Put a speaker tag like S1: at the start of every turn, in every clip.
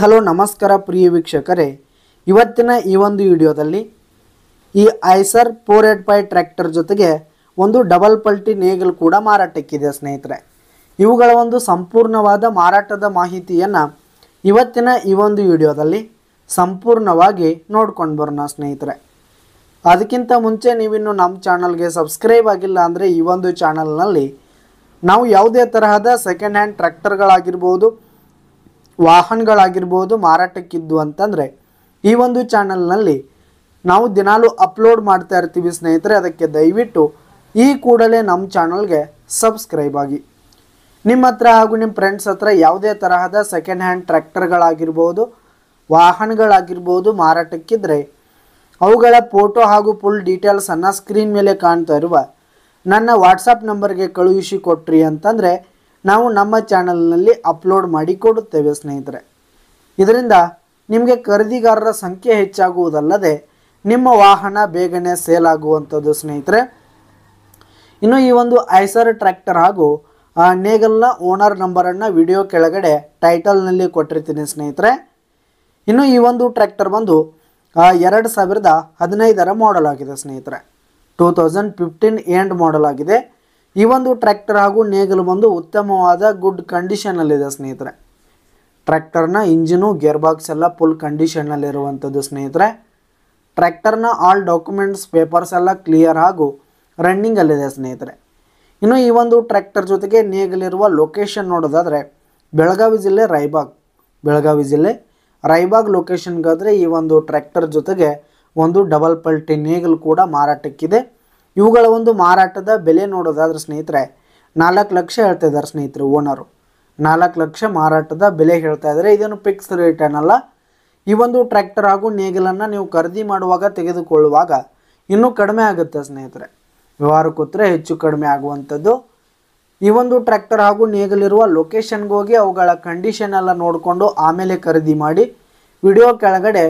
S1: hello ನಮಸ್ಕಾರ ಪ್ರಿಯ ವೀಕ್ಷಕರೇ ಇವತ್ತಿನ ಈ ಒಂದು ವಿಡಿಯೋದಲ್ಲಿ ಈ Eicher four eight five tractor ಜೊತೆಗೆ ಒಂದು ಡಬಲ್ ಪಲ್ಟಿ ನೇಗಲ್ ಕೂಡ ಮಾರಾಟಕ್ಕಿದೆ ಸ್ನೇಹಿತರೆ ಇವುಗಳ ಒಂದು ಸಂಪೂರ್ಣವಾದ ಮಾರಾಟದ ಮಾಹಿತಿಯನ್ನು ಇವತ್ತಿನ ಈ ಒಂದು ವಿಡಿಯೋದಲ್ಲಿ ಸಂಪೂರ್ಣವಾಗಿ ನೋಡ್ಕೊಂಡು ಬರೋಣ ಸ್ನೇಹಿತರೆ ಅದಕ್ಕಿಂತ ಮುಂಚೆ ನೀವಿನ್ನು ನಮ್ಮ ಚಾನಲ್ಗೆ ಸಬ್ಸ್ಕ್ರೈಬ್ ಆಗಿಲ್ಲ ಅಂದರೆ ಈ ಒಂದು ಚಾನಲ್ನಲ್ಲಿ ನಾವು ಯಾವುದೇ ತರಹದ ಸೆಕೆಂಡ್ ಹ್ಯಾಂಡ್ ಟ್ರ್ಯಾಕ್ಟರ್ಗಳಾಗಿರ್ಬೋದು ವಾಹನಗಳಾಗಿರ್ಬೋದು ಮಾರಾಟಕ್ಕಿದ್ದು ಅಂತಂದರೆ ಈ ಒಂದು ಚಾನಲ್ನಲ್ಲಿ ನಾವು ದಿನಾಲೂ ಅಪ್ಲೋಡ್ ಮಾಡ್ತಾ ಇರ್ತೀವಿ ಸ್ನೇಹಿತರೆ ಅದಕ್ಕೆ ದಯವಿಟ್ಟು ಈ ಕೂಡಲೇ ನಮ್ಮ ಚಾನಲ್ಗೆ ಸಬ್ಸ್ಕ್ರೈಬ್ ಆಗಿ ನಿಮ್ಮ ಹತ್ರ ಹಾಗೂ ನಿಮ್ಮ ಫ್ರೆಂಡ್ಸ್ ಹತ್ರ ಯಾವುದೇ ತರಹದ ಸೆಕೆಂಡ್ ಹ್ಯಾಂಡ್ ಟ್ರ್ಯಾಕ್ಟರ್ಗಳಾಗಿರ್ಬೋದು ವಾಹನಗಳಾಗಿರ್ಬೋದು ಮಾರಾಟಕ್ಕಿದ್ರೆ ಅವುಗಳ ಫೋಟೋ ಹಾಗೂ ಫುಲ್ ಡೀಟೇಲ್ಸನ್ನು ಸ್ಕ್ರೀನ್ ಮೇಲೆ ಕಾಣ್ತಾ ಇರುವ ನನ್ನ ವಾಟ್ಸಪ್ ನಂಬರ್ಗೆ ಕಳುಹಿಸಿ ಕೊಟ್ರಿ ಅಂತಂದರೆ ನಾವು ನಮ್ಮ ಚಾನಲ್ನಲ್ಲಿ ಅಪ್ಲೋಡ್ ಮಾಡಿ ಕೊಡುತ್ತೇವೆ ಸ್ನೇಹಿತರೆ ಇದರಿಂದ ನಿಮಗೆ ಖರೀದಿಗಾರರ ಸಂಖ್ಯೆ ಹೆಚ್ಚಾಗುವುದಲ್ಲದೆ ನಿಮ್ಮ ವಾಹನ ಬೇಗನೆ ಸೇಲ್ ಆಗುವಂಥದ್ದು ಸ್ನೇಹಿತರೆ ಇನ್ನು ಈ ಒಂದು ಐಸರ್ ಟ್ರ್ಯಾಕ್ಟರ್ ಹಾಗೂ ನೇಗಲ್ನ ಓನರ್ ನಂಬರನ್ನು ವಿಡಿಯೋ ಕೆಳಗಡೆ ಟೈಟಲ್ನಲ್ಲಿ ಕೊಟ್ಟಿರ್ತೀನಿ ಸ್ನೇಹಿತರೆ ಇನ್ನು ಈ ಒಂದು ಟ್ರ್ಯಾಕ್ಟರ್ ಬಂದು ಎರಡು ಸಾವಿರದ ಹದಿನೈದರ ಮಾಡಲ್ ಆಗಿದೆ ಸ್ನೇಹಿತರೆ two thousand fifteen end model ಆಗಿದೆ ಈ ಒಂದು ಟ್ರ್ಯಾಕ್ಟರ್ ಹಾಗೂ ನೇಗಲು ಬಂದು ಉತ್ತಮವಾದ ಗುಡ್ ಕಂಡೀಷನಲ್ಲಿದೆ ಸ್ನೇಹಿತರೆ ಟ್ರ್ಯಾಕ್ಟರ್ನ ಇಂಜಿನು ಗೇರ್ ಬಾಕ್ಸ್ ಎಲ್ಲ ಫುಲ್ ಕಂಡೀಷನಲ್ಲಿರುವಂಥದ್ದು ಸ್ನೇಹಿತರೆ ಟ್ರ್ಯಾಕ್ಟರ್ನ ಆಲ್ ಡಾಕ್ಯುಮೆಂಟ್ಸ್ ಪೇಪರ್ಸ್ ಎಲ್ಲ ಕ್ಲಿಯರ್ ಹಾಗೂ ರನ್ನಿಂಗಲ್ಲಿದೆ ಸ್ನೇಹಿತರೆ ಇನ್ನು ಈ ಒಂದು ಟ್ರ್ಯಾಕ್ಟರ್ ಜೊತೆಗೆ ನೇಗಲಿರುವ ಲೊಕೇಶನ್ ನೋಡೋದಾದರೆ ಬೆಳಗಾವಿ ಜಿಲ್ಲೆ ರೈಬಾಗ್ ಬೆಳಗಾವಿ ಜಿಲ್ಲೆ ರೈಬಾಗ್ ಲೊಕೇಶನ್ಗಾದರೆ ಈ ಒಂದು ಟ್ರ್ಯಾಕ್ಟರ್ ಜೊತೆಗೆ ಒಂದು ಡಬಲ್ ಪಲ್ಟಿ ನೇಗಲು ಕೂಡ ಮಾರಾಟಕ್ಕಿದೆ ಇವುಗಳ ಒಂದು ಮಾರಾಟದ ಬೆಲೆ ನೋಡೋದಾದ್ರೆ ಸ್ನೇಹಿತರೆ ನಾಲ್ಕು ಲಕ್ಷ ಹೇಳ್ತಾ ಇದ್ದಾರೆ ಸ್ನೇಹಿತರು ಓನರು ನಾಲ್ಕು ಲಕ್ಷ ಮಾರಾಟದ ಬೆಲೆ ಹೇಳ್ತಾ ಇದ್ದಾರೆ ಇದನ್ನು ಫಿಕ್ಸ್ ರೇಟ್ ಏನಲ್ಲ ಈ ಒಂದು ಟ್ರ್ಯಾಕ್ಟರ್ ಹಾಗೂ ನೇಗಿಲನ್ನು ನೀವು ಖರೀದಿ ಮಾಡುವಾಗ ತೆಗೆದುಕೊಳ್ಳುವಾಗ ಇನ್ನೂ ಕಡಿಮೆ ಆಗುತ್ತೆ ಸ್ನೇಹಿತರೆ ವ್ಯವಹಾರ ಹೆಚ್ಚು ಕಡಿಮೆ ಆಗುವಂಥದ್ದು ಈ ಒಂದು ಟ್ರ್ಯಾಕ್ಟರ್ ಹಾಗೂ ನೇಗಲಿರುವ ಲೊಕೇಶನ್ಗೆ ಹೋಗಿ ಅವುಗಳ ಕಂಡೀಷನ್ ಎಲ್ಲ ನೋಡಿಕೊಂಡು ಆಮೇಲೆ ಖರೀದಿ ಮಾಡಿ ವಿಡಿಯೋ ಕೆಳಗಡೆ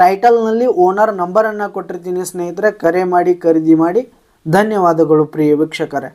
S1: ಟೈಟಲ್ನಲ್ಲಿ ಓನರ್ ನಂಬರನ್ನು ಕೊಟ್ಟಿರ್ತೀನಿ ಸ್ನೇಹಿತರೆ ಕರೆ ಮಾಡಿ ಖರೀದಿ ಮಾಡಿ ಧನ್ಯವಾದಗಳು ಪ್ರಿಯ ವೀಕ್ಷಕರೇ